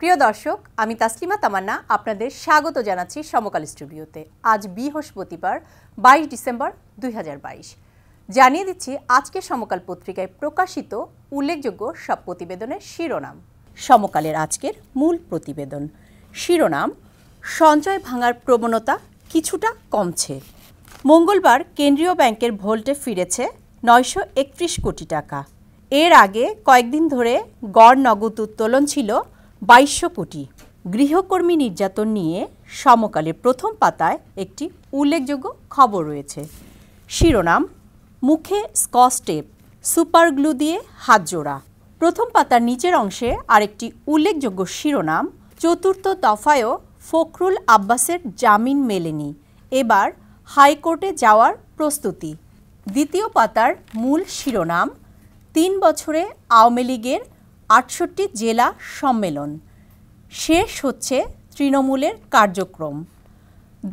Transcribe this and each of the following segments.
প্রিয় দর্শক আমি তাসলিমা তামান্না আপনাদের স্বাগত জানাচ্ছি সমকাল স্টুডিওতে আজ বৃহস্পতিবার বাইশ ডিসেম্বর দুই জানিয়ে দিচ্ছি আজকে সমকাল পত্রিকায় প্রকাশিত উল্লেখযোগ্য সব প্রতিবেদনের শিরোনাম সমকালের আজকের মূল প্রতিবেদন শিরোনাম সঞ্চয় ভাঙার প্রবণতা কিছুটা কমছে মঙ্গলবার কেন্দ্রীয় ব্যাংকের ভোল্টে ফিরেছে নয়শো কোটি টাকা এর আগে কয়েকদিন ধরে গড় নগদ উত্তোলন ছিল বাইশশো কোটি গৃহকর্মী নির্যাতন নিয়ে সমকালে প্রথম পাতায় একটি উল্লেখযোগ্য খবর রয়েছে শিরোনাম মুখে স্কচ টেপ সুপার গ্লু দিয়ে হাত জোড়া প্রথম পাতার নিচের অংশে আরেকটি উল্লেখযোগ্য শিরোনাম চতুর্থ দফায়ও ফখরুল আব্বাসের জামিন মেলেনি এবার হাইকোর্টে যাওয়ার প্রস্তুতি দ্বিতীয় পাতার মূল শিরোনাম তিন বছরে আওয়ামী লীগের আটষট্টি জেলা সম্মেলন শেষ হচ্ছে তৃণমূলের কার্যক্রম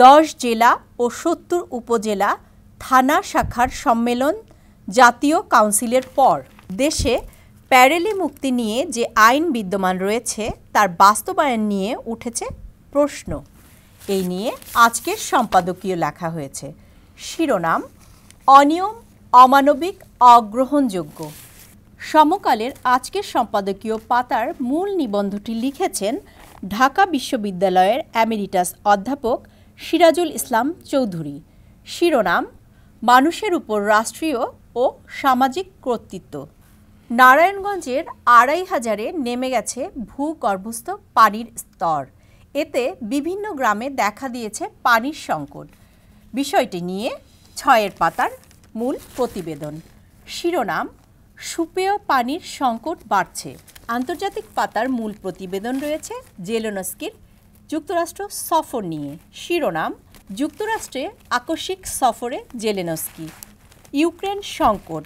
দশ জেলা ও সত্তর উপজেলা থানা শাখার সম্মেলন জাতীয় কাউন্সিলের পর দেশে প্যারেলি মুক্তি নিয়ে যে আইন বিদ্যমান রয়েছে তার বাস্তবায়ন নিয়ে উঠেছে প্রশ্ন এই নিয়ে আজকের সম্পাদকীয় লেখা হয়েছে শিরোনাম অনিয়ম অমানবিক অগ্রহণযোগ্য সমকালের আজকের সম্পাদকীয় পাতার মূল নিবন্ধটি লিখেছেন ঢাকা বিশ্ববিদ্যালয়ের অ্যামেরিটাস অধ্যাপক সিরাজুল ইসলাম চৌধুরী শিরোনাম মানুষের উপর রাষ্ট্রীয় ও সামাজিক কর্তৃত্ব নারায়ণগঞ্জের আড়াই হাজারে নেমে গেছে ভূগর্ভস্থ পানির স্তর এতে বিভিন্ন গ্রামে দেখা দিয়েছে পানির সংকট বিষয়টি নিয়ে ছয়ের পাতার মূল প্রতিবেদন শিরোনাম সুপেয় পানির সংকট বাড়ছে আন্তর্জাতিক পাতার মূল প্রতিবেদন রয়েছে জেলোনস্কির যুক্তরাষ্ট্র সফর নিয়ে শিরোনাম যুক্তরাষ্ট্রে আকস্মিক সফরে জেলেনস্কি ইউক্রেন সংকট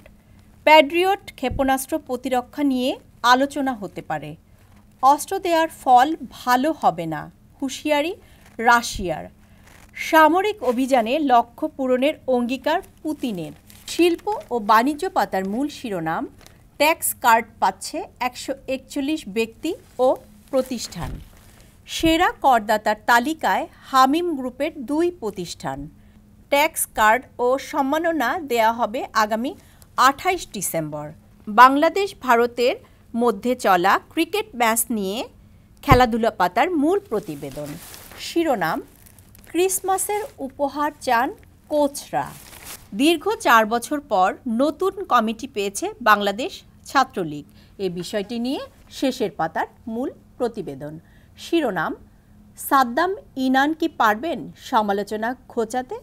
প্যাড্রিয়ট ক্ষেপণাস্ত্র প্রতিরক্ষা নিয়ে আলোচনা হতে পারে অস্ত্র দেওয়ার ফল ভালো হবে না হুঁশিয়ারি রাশিয়ার সামরিক অভিযানে লক্ষ্য পূরণের অঙ্গীকার পুতিনের শিল্প ও বাণিজ্য পাতার মূল শিরোনাম ট্যাক্স কার্ড পাচ্ছে একশো একচল্লিশ ব্যক্তি ও প্রতিষ্ঠান সেরা করদাতার তালিকায় হামিম গ্রুপের দুই প্রতিষ্ঠান ট্যাক্স কার্ড ও সম্মাননা দেয়া হবে আগামী আঠাইশ ডিসেম্বর বাংলাদেশ ভারতের মধ্যে চলা ক্রিকেট ম্যাচ নিয়ে খেলাধুলা পাতার মূল প্রতিবেদন শিরোনাম ক্রিসমাসের উপহার চান কোচরা দীর্ঘ চার বছর পর নতুন কমিটি পেয়েছে বাংলাদেশ ছাত্রলীগ এ বিষয়টি নিয়ে শেষের পাতার মূল প্রতিবেদন শিরোনাম সাদ্দাম ইনান কি পারবেন সমালোচনা খোঁচাতে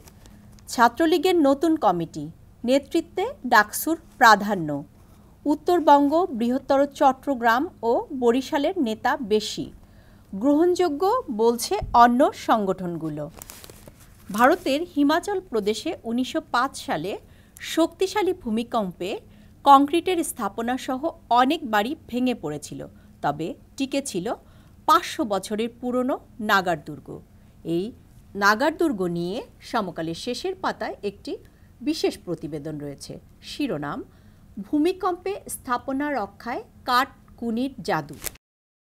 ছাত্রলীগের নতুন কমিটি নেতৃত্বে ডাকসুর প্রাধান্য উত্তরবঙ্গ বৃহত্তর চট্টগ্রাম ও বরিশালের নেতা বেশি গ্রহণযোগ্য বলছে অন্য সংগঠনগুলো ভারতের হিমাচল প্রদেশে উনিশশো সালে শক্তিশালী ভূমিকম্পে কংক্রিটের স্থাপনাসহ অনেক বাড়ি ভেঙে পড়েছিল তবে টিকে ছিল পাঁচশো বছরের পুরনো নাগার দুর্গ এই নাগার দুর্গ নিয়ে সমকালের শেষের পাতায় একটি বিশেষ প্রতিবেদন রয়েছে শিরোনাম ভূমিকম্পে স্থাপনা রক্ষায় কাঠ কুনির জাদু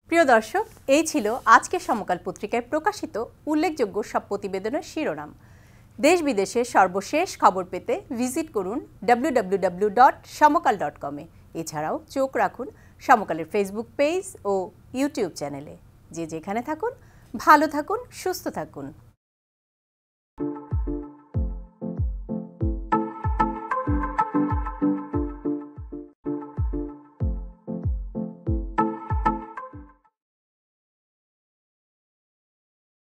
প্রিয় দর্শক এই ছিল আজকের সমকাল পত্রিকায় প্রকাশিত উল্লেখযোগ্য সব প্রতিবেদনের শিরোনাম দেশ বিদেশের সর্বশেষ খবর পেতে ভিজিট করুন ডাব্লিউডাব্লিউডাব্লিউ ডট সমকাল ডট কমে এছাড়াও চোখ রাখুন সমকালের ফেসবুক পেজ ও ইউটিউব চ্যানেলে যে যেখানে থাকুন ভালো থাকুন সুস্থ থাকুন